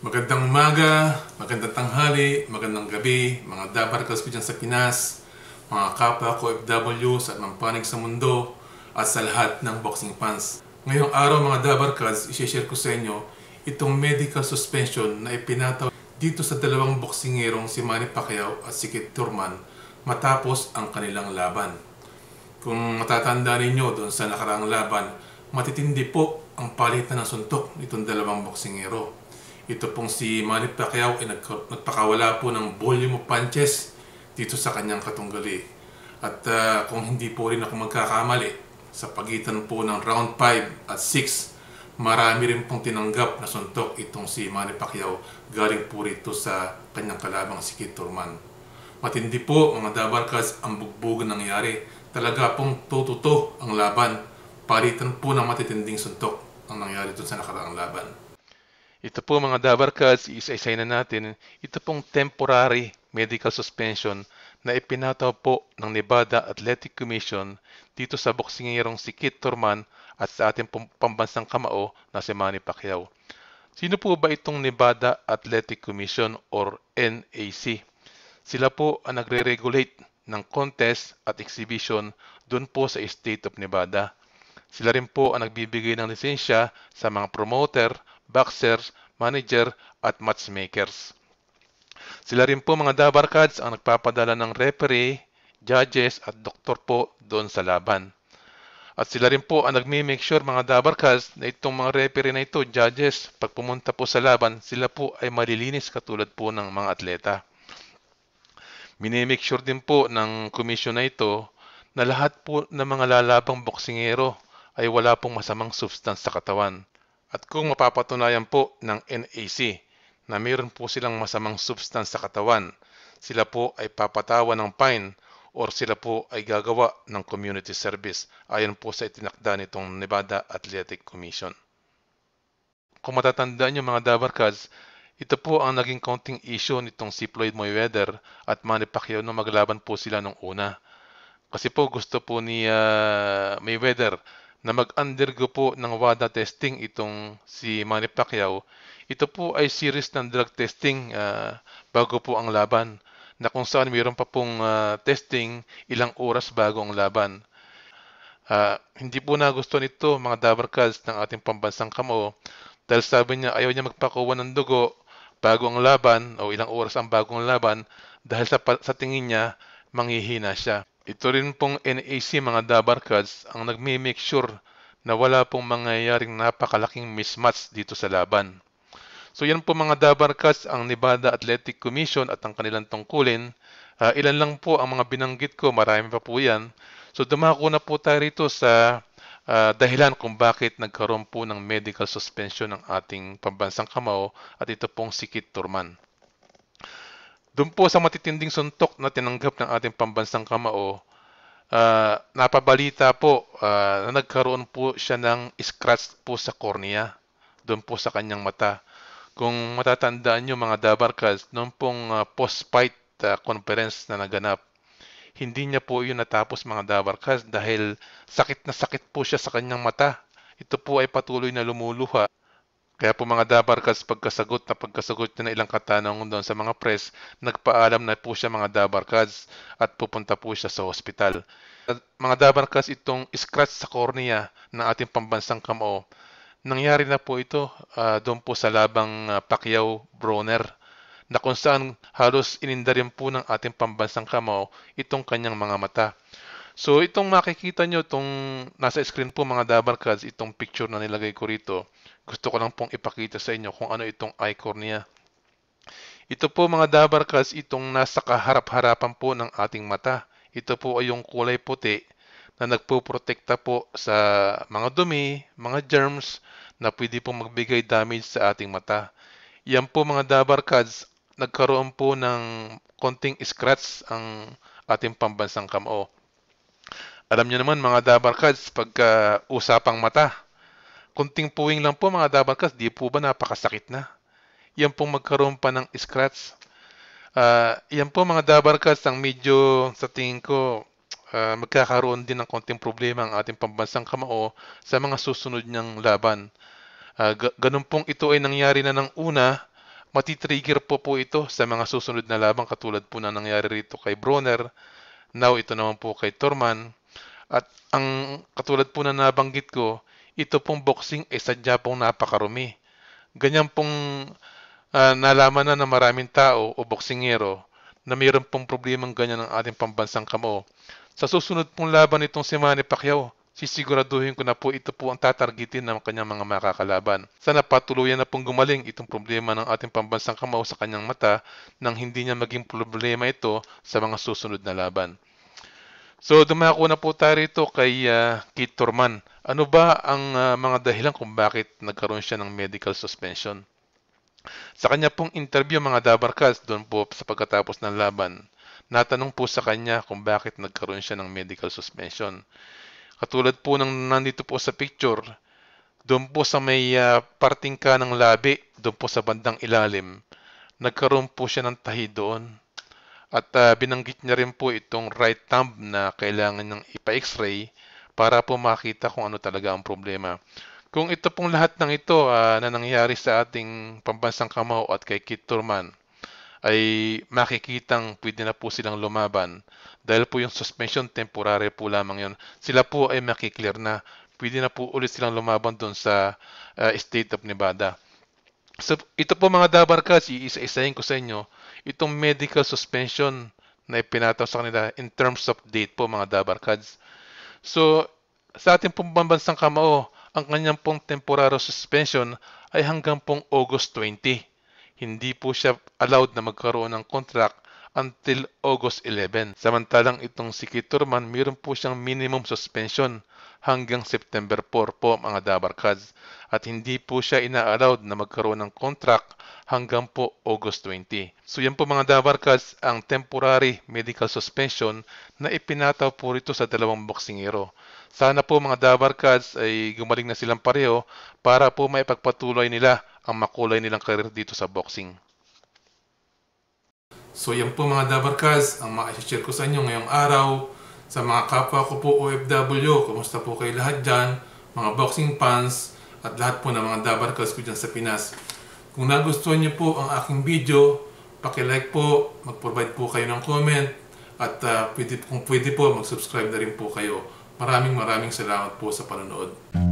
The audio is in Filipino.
Magandang umaga, magandang tanghali, magandang gabi, mga dabarkas ko dyan sa Pinas, mga kapwa ko FW sa panig sa mundo at sa lahat ng boxing fans. Ngayong araw mga dabarkas, share ko sa inyo itong medical suspension na ipinataw dito sa dalawang boksingerong si Manny Pacquiao at si Kit Turman matapos ang kanilang laban. Kung matatanda ninyo doon sa nakaraang laban, matitindi po ang palitan ng suntok itong dalawang boksingero. Ito pong si Manny Pacquiao ay nagpakawala po ng volume of punches dito sa kanyang katunggali. At uh, kung hindi po rin ako magkakamali, sa pagitan po ng round 5 at 6, marami rin pong tinanggap na suntok itong si Manny Pacquiao galing po rito sa kanyang kalabang si Kid Turman. Matindi po mga Dabarkas ang bugbogan nangyari. Talaga pong tututo ang laban. Palitan po ng matitinding suntok ang nangyari dun sa nakaraang laban. Ito po mga dabar cards, isa-isay na natin. Ito pong temporary medical suspension na ipinataw po ng Nevada Athletic Commission dito sa boksingerong si Kit Turman at sa ating pambansang kamao na si Manny Pacquiao. Sino po ba itong Nevada Athletic Commission or NAC? Sila po ang nagre-regulate ng contest at exhibition doon po sa state of Nevada. Sila rin po ang nagbibigay ng lisensya sa mga promoter, boxers, manager at matchmakers. Sila rin po mga dabarkads ang nagpapadala ng referee, judges at doktor po doon sa laban. At sila rin po ang nagme-make sure mga dabarkads na itong mga referee na ito, judges, pag pumunta po sa laban, sila po ay malilinis katulad po ng mga atleta. Minimake sure din po ng komisyon na ito na lahat po ng mga lalabang boksingero ay wala pong masamang substance sa katawan at kung mapapatunayan po ng NAC na mayroon po silang masamang substance sa katawan, sila po ay papatawa ng fine or sila po ay gagawa ng community service ayon po sa itinakda nitong Nevada Athletic Commission. Kung matatandaan niyo mga Dabarkads, ito po ang naging counting issue nitong si Floyd Mayweather at Manny Pacquiao nung maglaban po sila nung una. Kasi po gusto po ni uh, Mayweather na mag-undergo po ng WADA testing itong si Manny Pacquiao. Ito po ay series ng drug testing uh, bago po ang laban na kung saan mayroon pa pong uh, testing ilang oras bago ang laban. Uh, hindi po na gusto nito mga dabarkads ng ating pambansang kamo dahil sabi niya ayaw niya magpakuha ng dugo bago ang laban o ilang oras ang bagong laban dahil sa, sa tingin niya manghihina siya. Ito rin pong NAC mga dabarkads ang nagmi-make sure na wala pong mangyayaring napakalaking mismatch dito sa laban. So yan po mga dabarkads ang Nevada Athletic Commission at ang kanilang tungkulin. Uh, ilan lang po ang mga binanggit ko, marami pa po yan. So dumako na po tayo rito sa uh, dahilan kung bakit nagkaroon po ng medical suspension ng ating pambansang kamao at ito pong si Kit Turman. Doon po sa matitinding suntok na tinanggap ng ating pambansang kamao, uh, napabalita po uh, na nagkaroon po siya ng scratch po sa cornea, doon po sa kanyang mata. Kung matatandaan nyo mga Dabarkas, noong pong uh, post-fight uh, conference na naganap, hindi niya po yun natapos mga Dabarkas dahil sakit na sakit po siya sa kanyang mata. Ito po ay patuloy na lumuluha kaya po mga Dabarkas, pagkasagot na pagkasagot niya ng ilang katanungan doon sa mga press, nagpaalam na po siya mga Dabarkas at pupunta po siya sa ospital. At mga Dabarkas, itong scratch sa cornea ng ating pambansang kamao, nangyari na po ito uh, doon po sa labang uh, ah, Pacquiao-Broner na kung saan halos ininda rin po ng ating pambansang kamao itong kanyang mga mata. So itong makikita nyo, itong nasa screen po mga Dabarkads, itong picture na nilagay ko rito, gusto ko lang pong ipakita sa inyo kung ano itong iCornea. Ito po mga dabarkas, itong nasa kaharap-harapan po ng ating mata. Ito po ay yung kulay puti na nagpoprotekta po sa mga dumi, mga germs na pwede pong magbigay damage sa ating mata. Yan po mga dabarkads, nagkaroon po ng konting scratch ang ating pambansang kamao. Alam niyo naman mga dabarkads, pagka usapang mata, Kunting puwing lang po mga dabarkas, di po ba napakasakit na? Yan pong magkaroon pa ng scratch. Uh, yan po mga dabarkas ang medyo sa tingin ko uh, magkakaroon din ng konting problema ang ating pambansang kamao sa mga susunod niyang laban. Uh, ganun pong ito ay nangyari na ng una, matitrigger po po ito sa mga susunod na laban katulad po na nangyari rito kay Bronner, now ito naman po kay Torman. At ang katulad po na nabanggit ko, ito pong boxing ay eh, sadya pong napakarumi. Ganyan pong uh, nalaman na ng maraming tao o boksingero na mayroon pong problemang ganyan ng ating pambansang kamo. Sa susunod pong laban nitong si Manny Pacquiao, sisiguraduhin ko na po ito po ang tatargetin ng kanyang mga makakalaban. Sana patuloyan na pong gumaling itong problema ng ating pambansang kamao sa kanyang mata nang hindi niya maging problema ito sa mga susunod na laban. So dumako na po tayo rito kay uh, ah, Keith Turman. Ano ba ang uh, mga dahilan kung bakit nagkaroon siya ng medical suspension? Sa kanya pong interview mga Dabarkas doon po sa pagkatapos ng laban, natanong po sa kanya kung bakit nagkaroon siya ng medical suspension. Katulad po ng nandito po sa picture, doon po sa may uh, parting ka ng labi, doon po sa bandang ilalim, nagkaroon po siya ng tahi doon at uh, binanggit niya rin po itong right thumb na kailangan ng ipa-x-ray para po makita kung ano talaga ang problema. Kung ito pong lahat ng ito uh, na nangyari sa ating pambansang kamao at kay Kit Turman ay makikitang pwede na po silang lumaban dahil po yung suspension temporary po lamang yun. Sila po ay makiklear na pwede na po ulit silang lumaban doon sa uh, state of Nevada. So, ito po mga Dabarkas, iisa-isahin ko sa inyo itong medical suspension na ipinataw sa kanila in terms of date po mga Dabarkads. So, sa ating pong pambansang kamao, ang kanyang pong temporary suspension ay hanggang pong August 20. Hindi po siya allowed na magkaroon ng contract until August 11. Samantalang itong si Kiturman, mayroon po siyang minimum suspension hanggang September 4 po mga Dabarkads at hindi po siya ina-allowed na magkaroon ng contract hanggang po August 20. So yan po mga Dabarkads ang temporary medical suspension na ipinataw po rito sa dalawang boksingero. Sana po mga Dabarkads ay gumaling na silang pareho para po maipagpatuloy nila ang makulay nilang karir dito sa boxing. So yan po mga Dabarkaz, ang ma-share ko sa inyo ngayong araw. Sa mga kapwa ko po OFW, kumusta po kayo lahat dyan? Mga boxing fans at lahat po ng mga Dabarkaz ko dyan sa Pinas. Kung nagustuhan niyo po ang aking video, like po, mag-provide po kayo ng comment at uh, pwede, kung pwede po, mag-subscribe na rin po kayo. Maraming maraming salamat po sa panonood.